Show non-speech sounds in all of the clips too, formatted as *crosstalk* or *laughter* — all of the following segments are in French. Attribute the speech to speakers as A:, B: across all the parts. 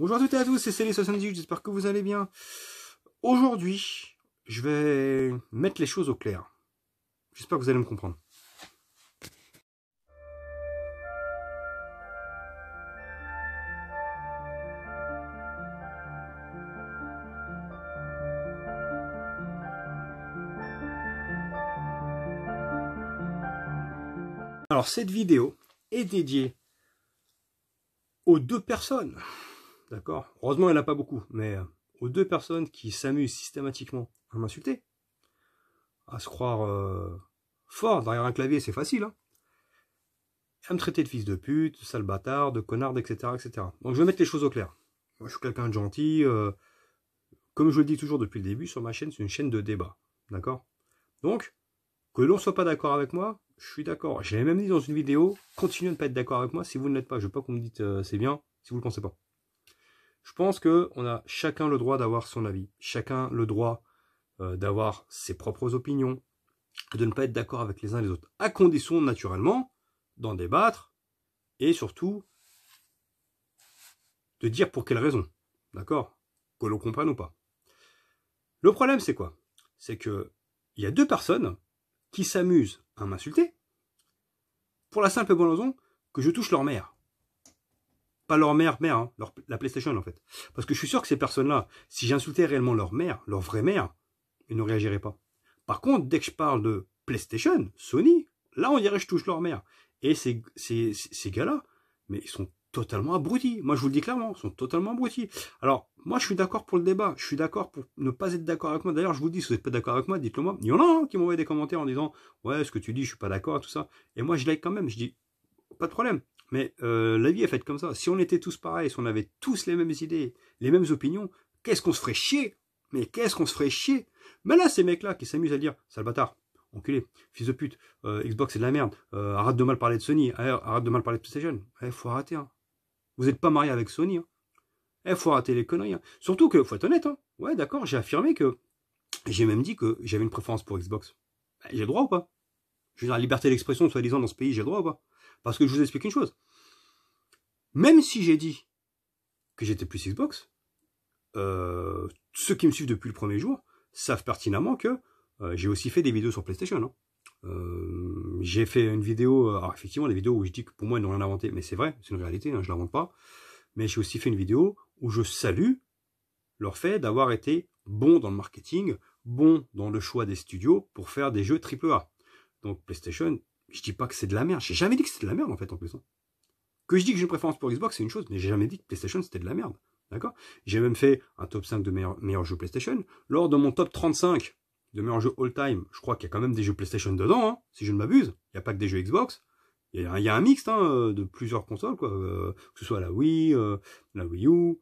A: Bonjour à toutes et à tous, c'est Célé78, j'espère que vous allez bien. Aujourd'hui, je vais mettre les choses au clair. J'espère que vous allez me comprendre. Alors cette vidéo est dédiée aux deux personnes D'accord Heureusement, il n'y en a pas beaucoup, mais euh, aux deux personnes qui s'amusent systématiquement à m'insulter, à se croire euh, fort derrière un clavier, c'est facile, hein, à me traiter de fils de pute, de sale bâtard, de connard, etc., etc. Donc je vais mettre les choses au clair. Moi, je suis quelqu'un de gentil. Euh, comme je le dis toujours depuis le début, sur ma chaîne, c'est une chaîne de débat. D'accord Donc, que l'on ne soit pas d'accord avec moi, je suis d'accord. J'ai même dit dans une vidéo, continuez de ne pas être d'accord avec moi si vous ne l'êtes pas. Je ne veux pas qu'on me dise c'est bien si vous ne le pensez pas. Je pense que on a chacun le droit d'avoir son avis, chacun le droit euh, d'avoir ses propres opinions, de ne pas être d'accord avec les uns les autres, à condition naturellement d'en débattre et surtout de dire pour quelles raisons, d'accord Que l'on comprenne ou pas. Le problème c'est quoi C'est que il y a deux personnes qui s'amusent à m'insulter pour la simple et bonne raison que je touche leur mère pas leur mère, mère, hein, la PlayStation en fait. Parce que je suis sûr que ces personnes-là, si j'insultais réellement leur mère, leur vraie mère, ils ne réagiraient pas. Par contre, dès que je parle de PlayStation, Sony, là on dirait que je touche leur mère. Et ces, ces, gars-là, mais ils sont totalement abrutis. Moi je vous le dis clairement, ils sont totalement abrutis. Alors, moi je suis d'accord pour le débat, je suis d'accord pour ne pas être d'accord avec moi. D'ailleurs, je vous dis, si vous n'êtes pas d'accord avec moi, dites-le moi. Il y en a un qui m'envoie des commentaires en disant Ouais, ce que tu dis, je suis pas d'accord, tout ça. Et moi je like quand même, je dis Pas de problème, mais euh, la vie est faite comme ça. Si on était tous pareils, si on avait tous les mêmes idées, les mêmes opinions, qu'est-ce qu'on se ferait chier Mais qu'est-ce qu'on se ferait chier Mais là, ces mecs-là qui s'amusent à dire, sale bâtard, enculé, fils de pute, euh, Xbox c'est de la merde, euh, arrête de mal parler de Sony, eh, arrête de mal parler de PlayStation. Eh, faut arrêter. Hein. Vous n'êtes pas marié avec Sony. Hein. Eh, faut arrêter les conneries. Hein. Surtout que, faut être honnête, hein. ouais, d'accord, j'ai affirmé que, j'ai même dit que j'avais une préférence pour Xbox. Ben, j'ai droit ou pas Je la liberté d'expression, soi-disant, dans ce pays, j'ai droit ou pas Parce que je vous explique une chose. Même si j'ai dit que j'étais plus Xbox, euh, ceux qui me suivent depuis le premier jour savent pertinemment que euh, j'ai aussi fait des vidéos sur PlayStation. Hein. Euh, j'ai fait une vidéo, alors effectivement, des vidéos où je dis que pour moi, ils n'ont rien inventé, mais c'est vrai, c'est une réalité, hein, je ne l'invente pas. Mais j'ai aussi fait une vidéo où je salue leur fait d'avoir été bon dans le marketing, bon dans le choix des studios pour faire des jeux AAA. Donc PlayStation, je ne dis pas que c'est de la merde, j'ai jamais dit que c'était de la merde en fait en plus. Hein. Que je dis que j'ai une préférence pour Xbox, c'est une chose, mais j'ai jamais dit que PlayStation c'était de la merde. D'accord J'ai même fait un top 5 de meilleurs, jeux PlayStation. Lors de mon top 35 de meilleurs jeux all-time, je crois qu'il y a quand même des jeux PlayStation dedans, hein, si je ne m'abuse. Il n'y a pas que des jeux Xbox. Il y a, un mixte hein, euh, de plusieurs consoles, quoi. Euh, que ce soit la Wii, euh, la Wii U,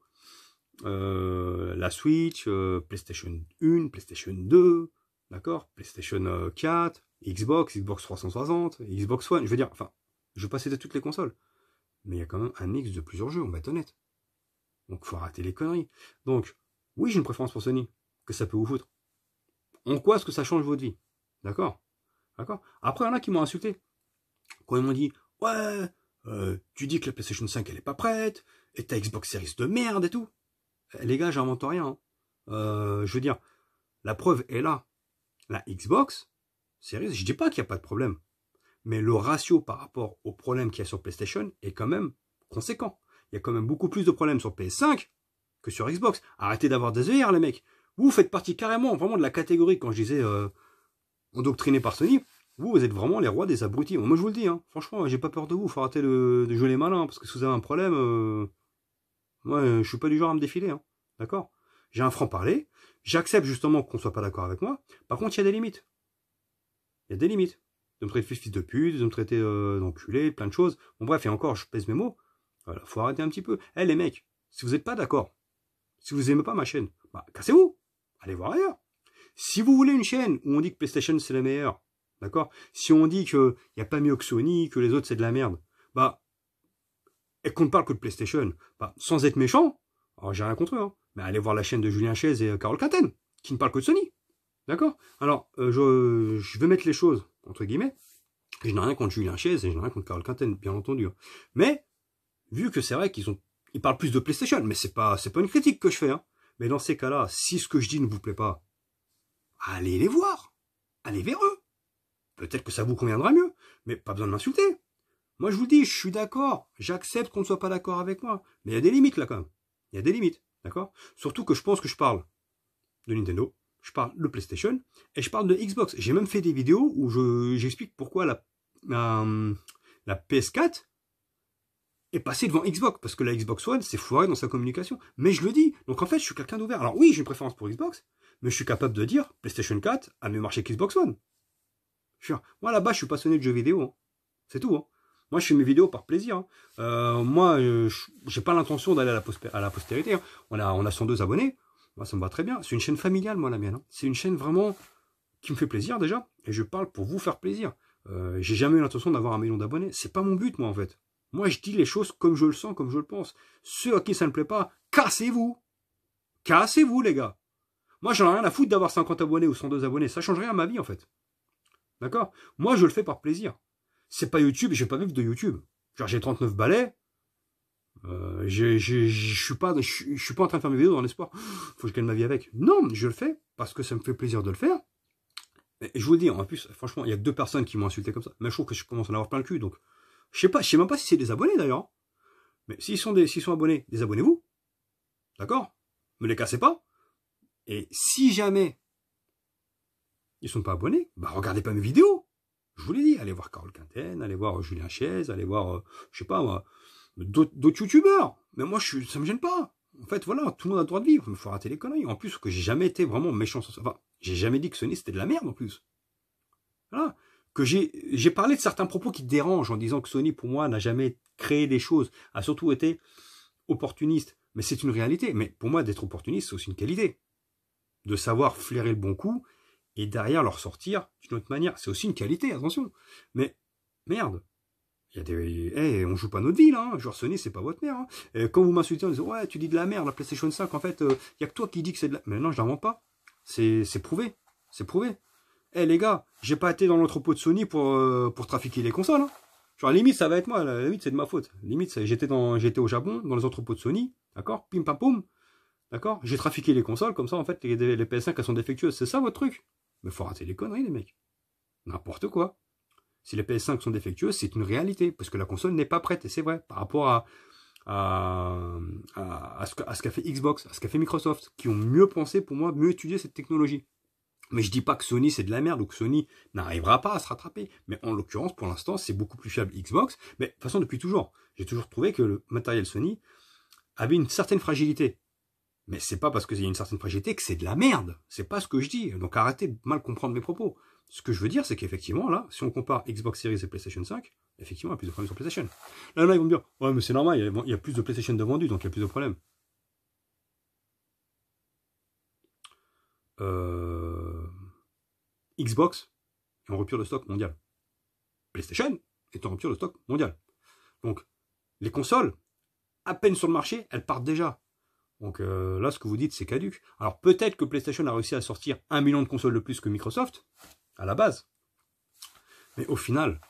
A: la Switch, PlayStation 1, PlayStation 2, d'accord PlayStation 4, Xbox, Xbox 360, Xbox One. Je veux dire, enfin, je vais passer de toutes les consoles mais il y a quand même un mix de plusieurs jeux, on va être honnête. Donc faut rater les conneries. Donc, oui, j'ai une préférence pour Sony, que ça peut vous foutre. En quoi est-ce que ça change votre vie D'accord D'accord Après, il y en a qui m'ont insulté. Quand ils m'ont dit, ouais, euh, tu dis que la PlayStation 5 elle est pas prête, et ta Xbox Series de merde et tout. Eh, les gars, j'invente rien. Hein. Euh, je veux dire, la preuve est là. La Xbox Series, je dis pas qu'il n'y a pas de problème mais le ratio par rapport au problème qu'il y a sur PlayStation est quand même conséquent. Il y a quand même beaucoup plus de problèmes sur PS5 que sur Xbox. Arrêtez d'avoir des œillères, e les mecs. Vous faites partie carrément vraiment de la catégorie, quand je disais euh, endoctriné par Sony, vous, vous êtes vraiment les rois des abrutis. Moi, je vous le dis, hein, franchement, j'ai pas peur de vous. Faut arrêter de jouer les malins, hein, parce que si vous avez un problème, euh, moi, euh, je suis pas du genre à me défiler. Hein. D'accord J'ai un franc-parler. J'accepte justement qu'on soit pas d'accord avec moi. Par contre, il y a des limites. Il y a des limites de me traiter fils de pute, de me traiter euh, d'enculé, plein de choses. Bon bref, et encore, je pèse mes mots. Voilà, faut arrêter un petit peu. Eh les mecs, si vous n'êtes pas d'accord, si vous aimez pas ma chaîne, bah cassez-vous, allez voir ailleurs. Si vous voulez une chaîne où on dit que PlayStation c'est la meilleure, d'accord Si on dit qu'il n'y a pas mieux que Sony, que les autres c'est de la merde, bah, et qu'on ne parle que de PlayStation, bah, sans être méchant, alors j'ai rien contre eux, hein. mais allez voir la chaîne de Julien Chaise et euh, Carole Quinten, qui ne parle que de Sony, d'accord Alors, euh, je, je vais mettre les choses entre guillemets. je n'ai rien contre Julien Chase et je n'ai rien contre Carl Quinten, bien entendu. Hein. Mais, vu que c'est vrai qu'ils ont, ils parlent plus de PlayStation, mais c'est pas, c'est pas une critique que je fais, hein. Mais dans ces cas-là, si ce que je dis ne vous plaît pas, allez les voir. Allez vers eux. Peut-être que ça vous conviendra mieux, mais pas besoin de m'insulter. Moi, je vous dis, je suis d'accord. J'accepte qu'on ne soit pas d'accord avec moi. Mais il y a des limites, là, quand même. Il y a des limites. D'accord? Surtout que je pense que je parle de Nintendo, je parle de PlayStation et je parle de Xbox. J'ai même fait des vidéos où j'explique pourquoi la, la PS4 est passée devant Xbox, parce que la Xbox One s'est foirée dans sa communication. Mais je le dis, donc en fait, je suis quelqu'un d'ouvert. Alors oui, j'ai une préférence pour Xbox, mais je suis capable de dire PlayStation 4 a mieux marché qu'Xbox One. moi là-bas, je suis passionné de jeux vidéo. Hein. C'est tout. Hein. Moi, je fais mes vidéos par plaisir. Hein. Euh, moi, euh, je n'ai pas l'intention d'aller à, à, la postérité. On, a, on a 102 abonnés. Bah, ça me va très bien. C'est une chaîne familiale, moi, la mienne. Hein. C'est une chaîne vraiment qui me fait plaisir déjà, et je parle pour vous faire plaisir. Euh, j'ai jamais eu l'intention d'avoir un million d'abonnés. C'est pas mon but, moi, en fait. Moi, je dis les choses comme je le sens, comme je le pense. Ceux à qui ça ne plaît pas, cassez-vous Cassez-vous, les gars Moi, j'en ai rien à foutre d'avoir 50 abonnés ou 102 abonnés. Ça change rien à ma vie, en fait. D'accord Moi, je le fais par plaisir. C'est pas YouTube, je vais pas vivre de YouTube. Genre, j'ai 39 balais, euh, je, ne suis pas, en train de faire mes vidéos dans l'espoir. Il Faut que je gagne ma vie avec. Non, je le fais parce que ça me fait plaisir de le faire. je vous le dis, en plus, franchement, il y a deux personnes qui m'ont insulté comme ça. Mais je trouve que je commence à en avoir plein le cul. Donc, je sais pas, je sais même pas si c'est des abonnés d'ailleurs. Mais s'ils sont, des, sont abonnés, désabonnez-vous. D'accord Me les cassez pas. Et si jamais ils sont pas abonnés, bah regardez pas mes vidéos. Je vous l'ai dit, allez voir Carole Quinten, allez voir Julien Chaise, allez voir, Je euh, je sais pas moi, d'autres youtubeurs. Mais moi, je, ça me gêne pas. En fait, voilà, tout le monde a le droit de vivre. Il faut rater les conneries. En plus, que j'ai jamais été vraiment méchant sur ça. Enfin, j'ai jamais dit que Sony c'était de la merde, en plus. Voilà. Que j'ai parlé de certains propos qui dérangent en disant que Sony, pour moi, n'a jamais créé des choses, a surtout été opportuniste. Mais c'est une réalité. Mais pour moi, d'être opportuniste, c'est aussi une qualité. De savoir flairer le bon coup et derrière leur sortir d'une autre manière. C'est aussi une qualité, attention. Mais merde, on joue pas notre ville, hein. Joueur Sony, c'est pas votre mère. Hein. quand vous m'insultez en disant, ouais, tu dis de la merde, la PlayStation 5, en fait, il euh, y a que toi qui dis que c'est de la. Mais non, je l'invente pas. C'est prouvé. C'est prouvé. Eh, les gars, j'ai pas été dans l'entrepôt de Sony pour, euh, pour trafiquer les consoles. Hein. Genre, limite, ça va être moi. limite, c'est de ma faute. Limite, j'étais dans... au Japon, dans les entrepôts de Sony. D'accord Pim pam poum. D'accord J'ai trafiqué les consoles, comme ça, en fait, les, les PS5, elles sont défectueuses. C'est ça votre truc Mais faut rater les conneries, les mecs. N'importe quoi si les PS5 sont défectueuses, c'est une réalité, parce que la console n'est pas prête, et c'est vrai, par rapport à, ce qu'a fait Xbox, à ce qu'a fait Microsoft, qui ont mieux pensé pour moi, mieux étudié cette technologie. Mais je dis pas que Sony c'est de la merde ou que Sony n'arrivera pas à se rattraper. Mais en l'occurrence, pour l'instant, c'est beaucoup plus fiable Xbox. Mais de toute façon, depuis toujours, j'ai toujours trouvé que le matériel Sony avait une certaine fragilité. Mais c'est pas parce qu'il y a une certaine fragilité que c'est de la merde. C'est pas ce que je dis. Donc arrêtez de mal comprendre mes propos. Ce que je veux dire, c'est qu'effectivement, là, si on compare Xbox Series et PlayStation 5, effectivement, il y a plus de problèmes sur PlayStation. Là, ils vont me dire, ouais, mais c'est normal, il y, a, plus de PlayStation de vendu, donc il y a plus de problèmes. Euh, Xbox est en rupture de stock mondial. PlayStation est en rupture de stock mondial. Donc, les consoles, à peine sur le marché, elles partent déjà. Donc euh, là, ce que vous dites, c'est caduque. Alors peut-être que PlayStation a réussi à sortir un million de consoles de plus que Microsoft, à la base. Mais au final,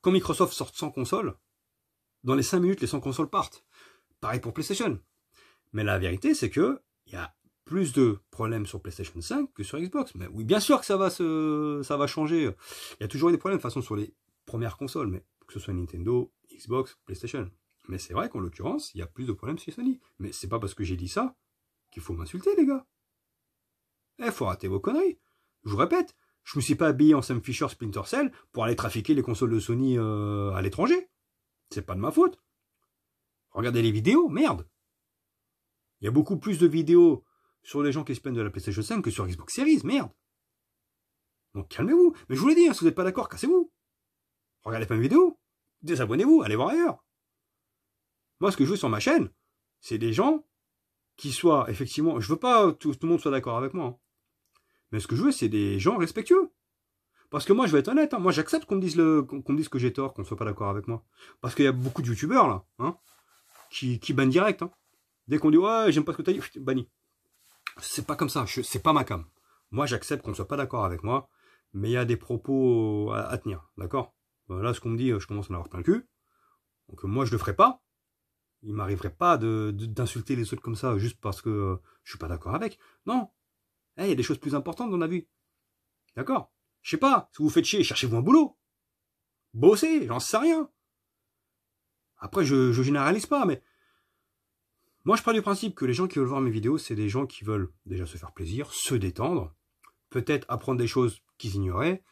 A: quand Microsoft sort sans consoles, dans les 5 minutes, les 100 consoles partent. Pareil pour PlayStation. Mais la vérité, c'est que il y a plus de problèmes sur PlayStation 5 que sur Xbox. Mais oui, bien sûr que ça va, se, ça va changer. Il y a toujours eu des problèmes de toute façon sur les premières consoles, mais que ce soit Nintendo, Xbox, PlayStation. Mais c'est vrai qu'en l'occurrence, il y a plus de problèmes chez Sony. Mais c'est pas parce que j'ai dit ça qu'il faut m'insulter, les gars. Eh, faut rater vos conneries. Je vous répète, je me suis pas habillé en Sam Fisher Splinter Cell pour aller trafiquer les consoles de Sony euh, à l'étranger. C'est pas de ma faute. Regardez les vidéos, merde. Il y a beaucoup plus de vidéos sur les gens qui se plaignent de la PlayStation 5 que sur Xbox Series, merde. Donc calmez-vous. Mais je vous l'ai dit, hein, si vous n'êtes pas d'accord, cassez-vous. Regardez pas mes vidéos. Désabonnez-vous, allez voir ailleurs. Moi, ce que je veux sur ma chaîne, c'est des gens qui soient, effectivement, je veux pas que tout, le monde soit d'accord avec moi. Hein. Mais ce que je veux, c'est des gens respectueux. Parce que moi, je vais être honnête, hein, moi j'accepte qu'on me dise qu'on dise que j'ai tort, qu'on ne soit pas d'accord avec moi. Parce qu'il y a beaucoup de youtubeurs là, hein, qui, qui bannent direct. Hein. Dès qu'on dit ouais, j'aime pas ce que t'as dit, banni. C'est pas comme ça, c'est pas ma cam. Moi j'accepte qu'on ne soit pas d'accord avec moi, mais il y a des propos à, tenir, d'accord Là, ce qu'on me dit, je commence à en avoir plein le cul. Donc euh, moi je ne le ferai pas. Il m'arriverait pas d'insulter de, les autres comme ça juste parce que euh, je suis pas d'accord avec. Non, eh, il y a des choses plus importantes dans a vu, D'accord Je sais pas, si vous faites chier, cherchez-vous un boulot. Bossez, j'en sais rien. Après, je, ne généralise pas, mais moi, je prends du principe que les gens qui veulent voir mes vidéos, c'est des gens qui veulent déjà se faire plaisir, se détendre, peut-être apprendre des choses qu'ils ignoraient.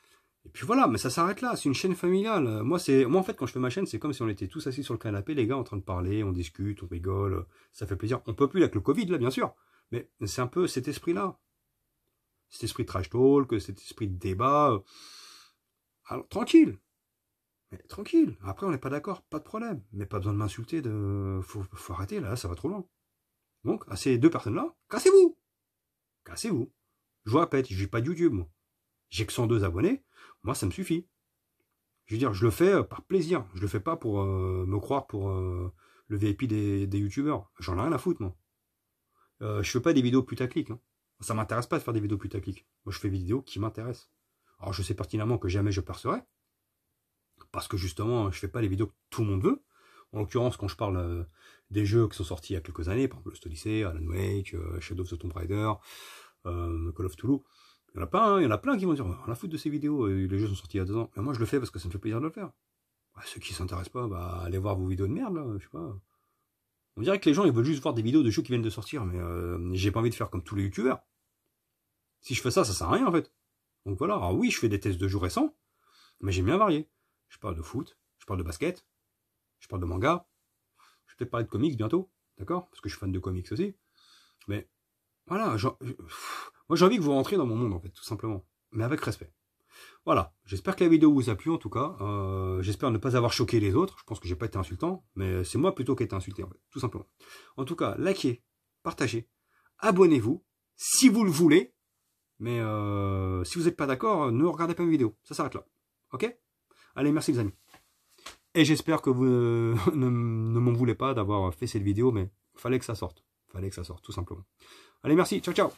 A: Et puis voilà, mais ça s'arrête là, c'est une chaîne familiale. Moi, c'est moi en fait, quand je fais ma chaîne, c'est comme si on était tous assis sur le canapé, les gars, en train de parler, on discute, on rigole, ça fait plaisir. On peut plus avec le Covid, là, bien sûr. Mais c'est un peu cet esprit-là cet esprit de trash talk, cet esprit de débat. Euh, alors, tranquille. Mais tranquille. Après, on n'est pas d'accord, pas de problème. Mais pas besoin de m'insulter, de, faut, arrêter, là, ça va trop loin. Donc, à ces deux personnes-là, cassez-vous. Cassez-vous. Je vous répète, j'ai pas de YouTube, moi. J'ai que 102 abonnés. Moi, ça me suffit. Je veux dire, je le fais euh, par plaisir. Je ne le fais pas pour euh, me croire pour le VIP des, des YouTubeurs. J'en ai rien à foutre, moi. Euh, je fais pas des vidéos putaclic. Hein. Ça m'intéresse pas de faire des vidéos putaclic. Moi, je fais des vidéos qui m'intéressent. Alors, je sais pertinemment que jamais je percerai. Parce que justement, je fais pas les vidéos que tout le monde veut. En l'occurrence, quand je parle euh, des jeux qui sont sortis il y a quelques années, par exemple le Stolicé, Alan Wake, euh, Shadow of the Tomb Raider, euh, Call of Tulu. il y en a hein, il y en a plein qui vont dire, on a foutre de ces vidéos, les jeux sont sortis il y a deux ans. Mais moi, je le fais parce que ça me fait plaisir de le faire. Bah, ceux qui s'intéressent pas, bah, allez voir vos vidéos de merde, là, je sais pas. On dirait que les gens, ils veulent juste voir des vidéos de jeux qui viennent de sortir, mais j'ai pas envie de faire comme tous les youtubeurs. Si je fais ça, ça sert à rien en fait. Donc voilà, alors ah oui, je fais des tests de jour récents, mais j'aime bien varié. Je parle de foot, je parle de basket, je parle de manga, je vais peut-être parler de comics bientôt, d'accord Parce que je suis fan de comics aussi. Mais voilà, moi j'ai envie que vous rentriez dans mon monde en fait, tout simplement. Mais avec respect. Voilà, j'espère que la vidéo vous a plu en tout cas. Euh, j'espère ne pas avoir choqué les autres. Je pense que j'ai pas été insultant, mais c'est moi plutôt qui ai été insulté en fait, tout simplement. En tout cas, likez, partagez, abonnez-vous si vous le voulez. Mais euh, si vous n'êtes pas d'accord, ne regardez pas mes vidéos. Ça s'arrête là. Ok Allez, merci les amis. Et j'espère que vous *laughs* ne, ne m'en voulez pas d'avoir fait cette vidéo, mais fallait que ça sorte. Fallait que ça sorte, tout simplement. Allez, merci. Ciao, ciao.